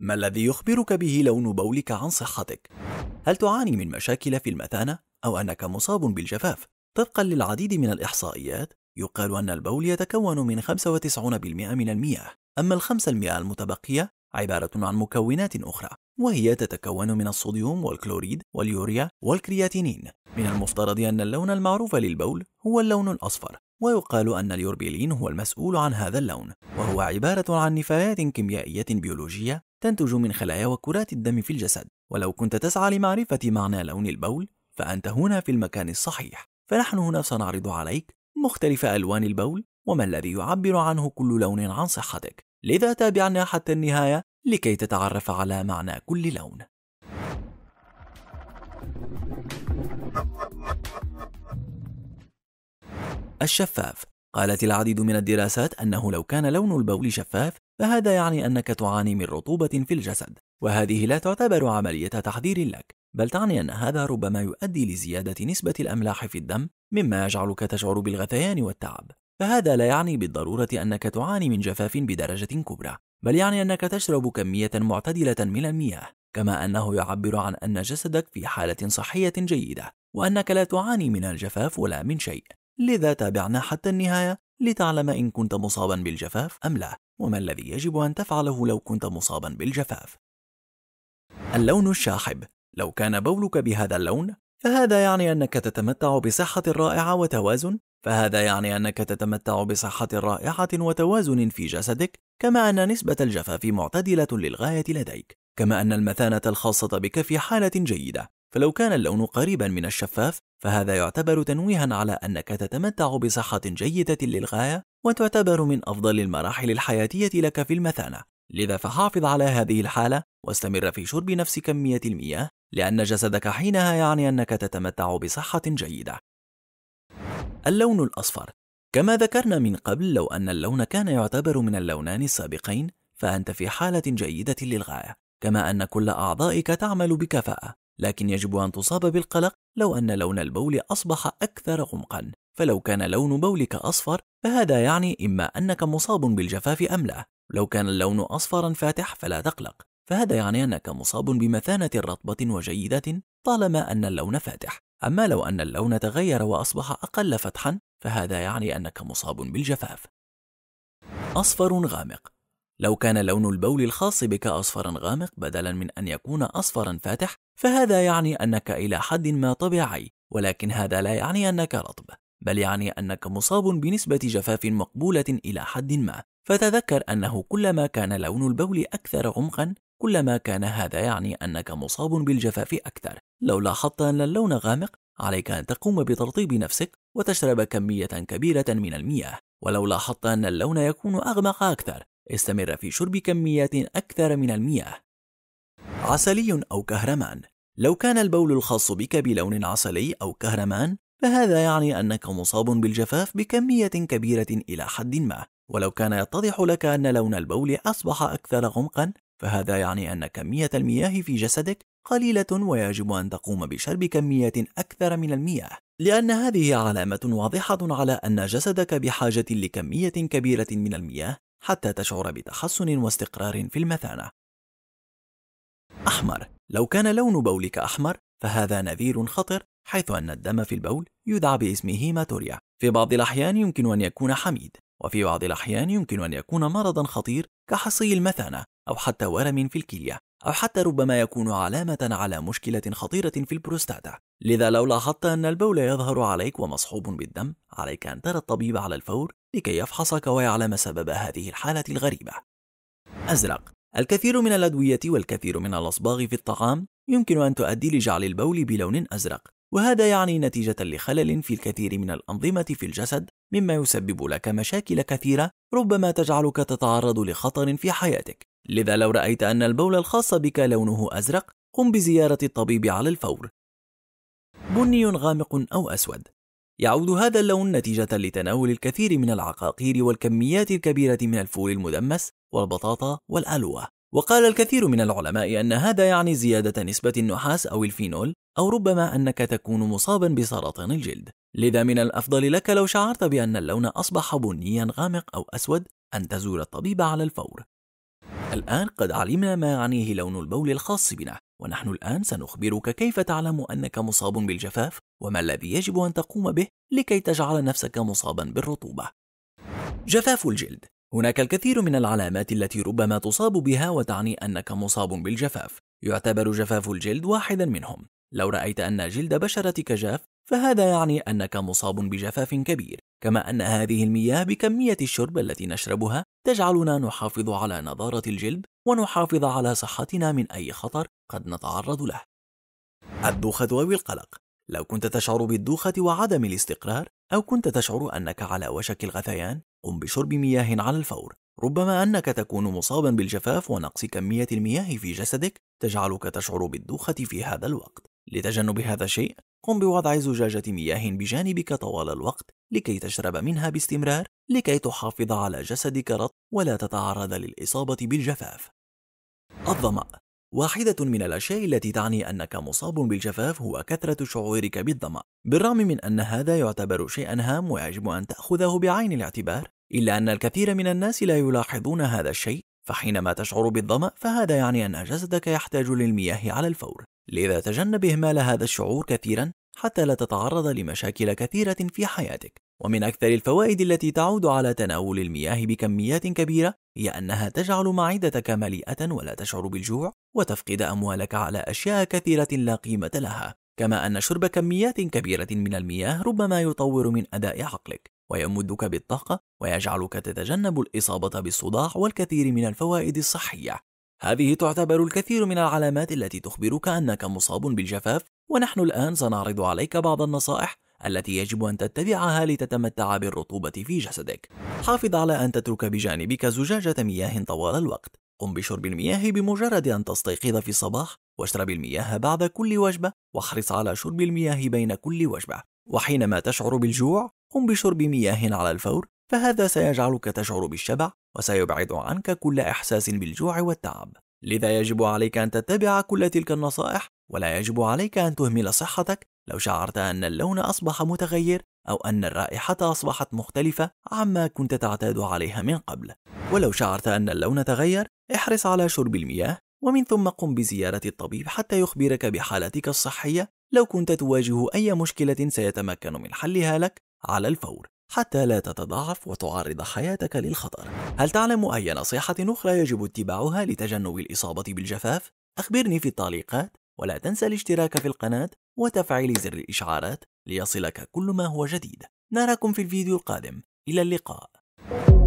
ما الذي يخبرك به لون بولك عن صحتك؟ هل تعاني من مشاكل في المثانة أو أنك مصاب بالجفاف؟ طبقا للعديد من الإحصائيات يقال أن البول يتكون من 95% من المياه أما الخمسة المياه المتبقية عبارة عن مكونات أخرى وهي تتكون من الصوديوم والكلوريد واليوريا والكرياتينين من المفترض أن اللون المعروف للبول هو اللون الأصفر ويقال أن اليوربيلين هو المسؤول عن هذا اللون وهو عبارة عن نفايات كيميائية بيولوجية تنتج من خلايا وكرات الدم في الجسد ولو كنت تسعى لمعرفة معنى لون البول فأنت هنا في المكان الصحيح فنحن هنا سنعرض عليك مختلف ألوان البول وما الذي يعبر عنه كل لون عن صحتك لذا تابعنا حتى النهاية لكي تتعرف على معنى كل لون الشفاف قالت العديد من الدراسات أنه لو كان لون البول شفاف فهذا يعني أنك تعاني من رطوبة في الجسد وهذه لا تعتبر عملية تحذير لك بل تعني أن هذا ربما يؤدي لزيادة نسبة الأملاح في الدم مما يجعلك تشعر بالغثيان والتعب فهذا لا يعني بالضرورة أنك تعاني من جفاف بدرجة كبرى بل يعني أنك تشرب كمية معتدلة من المياه كما أنه يعبر عن أن جسدك في حالة صحية جيدة وأنك لا تعاني من الجفاف ولا من شيء لذا تابعنا حتى النهاية لتعلم إن كنت مصابا بالجفاف أم لا وما الذي يجب أن تفعله لو كنت مصابا بالجفاف اللون الشاحب لو كان بولك بهذا اللون فهذا يعني أنك تتمتع بصحة رائعة وتوازن فهذا يعني أنك تتمتع بصحة رائعة وتوازن في جسدك كما أن نسبة الجفاف معتدلة للغاية لديك كما أن المثانة الخاصة بك في حالة جيدة فلو كان اللون قريبا من الشفاف فهذا يعتبر تنويها على أنك تتمتع بصحة جيدة للغاية وتعتبر من أفضل المراحل الحياتية لك في المثانة لذا فحافظ على هذه الحالة واستمر في شرب نفس كمية المياه لأن جسدك حينها يعني أنك تتمتع بصحة جيدة اللون الأصفر كما ذكرنا من قبل لو أن اللون كان يعتبر من اللونان السابقين فأنت في حالة جيدة للغاية كما أن كل أعضائك تعمل بكفاءة لكن يجب أن تصاب بالقلق لو أن لون البول أصبح أكثر عمقًا، فلو كان لون بولك أصفر فهذا يعني إما أنك مصاب بالجفاف أم لا، لو كان اللون أصفرًا فاتح فلا تقلق، فهذا يعني أنك مصاب بمثانة رطبة وجيدة طالما أن اللون فاتح، أما لو أن اللون تغير وأصبح أقل فتحًا فهذا يعني أنك مصاب بالجفاف. أصفر غامق لو كان لون البول الخاص بك أصفرا غامق بدلا من أن يكون أصفرا فاتح فهذا يعني أنك إلى حد ما طبيعي ولكن هذا لا يعني أنك رطب بل يعني أنك مصاب بنسبة جفاف مقبولة إلى حد ما فتذكر أنه كلما كان لون البول أكثر عمقا كلما كان هذا يعني أنك مصاب بالجفاف أكثر لو لاحظت أن اللون غامق عليك أن تقوم بترطيب نفسك وتشرب كمية كبيرة من المياه ولو لاحظت أن اللون يكون أغمق أكثر استمر في شرب كميات أكثر من المياه. عسلي أو كهرمان لو كان البول الخاص بك بلون عسلي أو كهرمان فهذا يعني أنك مصاب بالجفاف بكمية كبيرة إلى حد ما، ولو كان يتضح لك أن لون البول أصبح أكثر غمقًا، فهذا يعني أن كمية المياه في جسدك قليلة ويجب أن تقوم بشرب كمية أكثر من المياه، لأن هذه علامة واضحة على أن جسدك بحاجة لكمية كبيرة من المياه حتى تشعر بتحسن واستقرار في المثانة. أحمر لو كان لون بولك أحمر فهذا نذير خطر حيث أن الدم في البول يدعى باسم هيماتوريا في بعض الأحيان يمكن أن يكون حميد وفي بعض الأحيان يمكن أن يكون مرضا خطير كحصي المثانة أو حتى ورم في الكلية أو حتى ربما يكون علامة على مشكلة خطيرة في البروستاتا لذا لو لاحظت أن البول يظهر عليك ومصحوب بالدم عليك أن ترى الطبيب على الفور لكي يفحصك ويعلم سبب هذه الحالة الغريبة. أزرق الكثير من الأدوية والكثير من الأصباغ في الطعام يمكن أن تؤدي لجعل البول بلون أزرق، وهذا يعني نتيجة لخلل في الكثير من الأنظمة في الجسد، مما يسبب لك مشاكل كثيرة ربما تجعلك تتعرض لخطر في حياتك. لذا لو رأيت أن البول الخاص بك لونه أزرق، قم بزيارة الطبيب على الفور. بني غامق أو أسود يعود هذا اللون نتيجة لتناول الكثير من العقاقير والكميات الكبيرة من الفول المدمس والبطاطا والألوة وقال الكثير من العلماء أن هذا يعني زيادة نسبة النحاس أو الفينول أو ربما أنك تكون مصابا بسرطان الجلد لذا من الأفضل لك لو شعرت بأن اللون أصبح بنيا غامق أو أسود أن تزور الطبيب على الفور الآن قد علمنا ما يعنيه لون البول الخاص بنا ونحن الآن سنخبرك كيف تعلم أنك مصاب بالجفاف وما الذي يجب أن تقوم به لكي تجعل نفسك مصابا بالرطوبة. جفاف الجلد هناك الكثير من العلامات التي ربما تصاب بها وتعني أنك مصاب بالجفاف. يعتبر جفاف الجلد واحدا منهم. لو رأيت أن جلد بشرتك جاف فهذا يعني أنك مصاب بجفاف كبير كما أن هذه المياه بكمية الشرب التي نشربها تجعلنا نحافظ على نضارة الجلد ونحافظ على صحتنا من أي خطر قد نتعرض له الدوخة أو القلق لو كنت تشعر بالدوخة وعدم الاستقرار أو كنت تشعر أنك على وشك الغثيان قم بشرب مياه على الفور ربما أنك تكون مصابا بالجفاف ونقص كمية المياه في جسدك تجعلك تشعر بالدوخة في هذا الوقت لتجنب هذا الشيء قم بوضع زجاجة مياه بجانبك طوال الوقت لكي تشرب منها باستمرار لكي تحافظ على جسدك رط ولا تتعرض للإصابة بالجفاف. الظمأ واحدة من الأشياء التي تعني أنك مصاب بالجفاف هو كثرة شعورك بالظمأ، بالرغم من أن هذا يعتبر شيئًا هام ويجب أن تأخذه بعين الاعتبار، إلا أن الكثير من الناس لا يلاحظون هذا الشيء فحينما تشعر بالظمأ فهذا يعني أن جسدك يحتاج للمياه على الفور لذا تجنب إهمال هذا الشعور كثيرا حتى لا تتعرض لمشاكل كثيرة في حياتك ومن أكثر الفوائد التي تعود على تناول المياه بكميات كبيرة هي أنها تجعل معدتك مليئة ولا تشعر بالجوع وتفقد أموالك على أشياء كثيرة لا قيمة لها كما أن شرب كميات كبيرة من المياه ربما يطور من أداء عقلك ويمدك بالطاقة ويجعلك تتجنب الإصابة بالصداع والكثير من الفوائد الصحية. هذه تعتبر الكثير من العلامات التي تخبرك أنك مصاب بالجفاف، ونحن الآن سنعرض عليك بعض النصائح التي يجب أن تتبعها لتتمتع بالرطوبة في جسدك. حافظ على أن تترك بجانبك زجاجة مياه طوال الوقت. قم بشرب المياه بمجرد أن تستيقظ في الصباح، واشرب المياه بعد كل وجبة، واحرص على شرب المياه بين كل وجبة. وحينما تشعر بالجوع قم بشرب مياه على الفور فهذا سيجعلك تشعر بالشبع وسيبعد عنك كل إحساس بالجوع والتعب لذا يجب عليك أن تتبع كل تلك النصائح ولا يجب عليك أن تهمل صحتك لو شعرت أن اللون أصبح متغير أو أن الرائحة أصبحت مختلفة عما كنت تعتاد عليها من قبل ولو شعرت أن اللون تغير احرص على شرب المياه ومن ثم قم بزيارة الطبيب حتى يخبرك بحالتك الصحية لو كنت تواجه أي مشكلة سيتمكن من حلها لك على الفور حتى لا تتضاعف وتعرض حياتك للخطر. هل تعلم أي نصيحة أخرى يجب اتباعها لتجنب الإصابة بالجفاف؟ أخبرني في التعليقات ولا تنسى الاشتراك في القناة وتفعيل زر الإشعارات ليصلك كل ما هو جديد. نراكم في الفيديو القادم إلى اللقاء.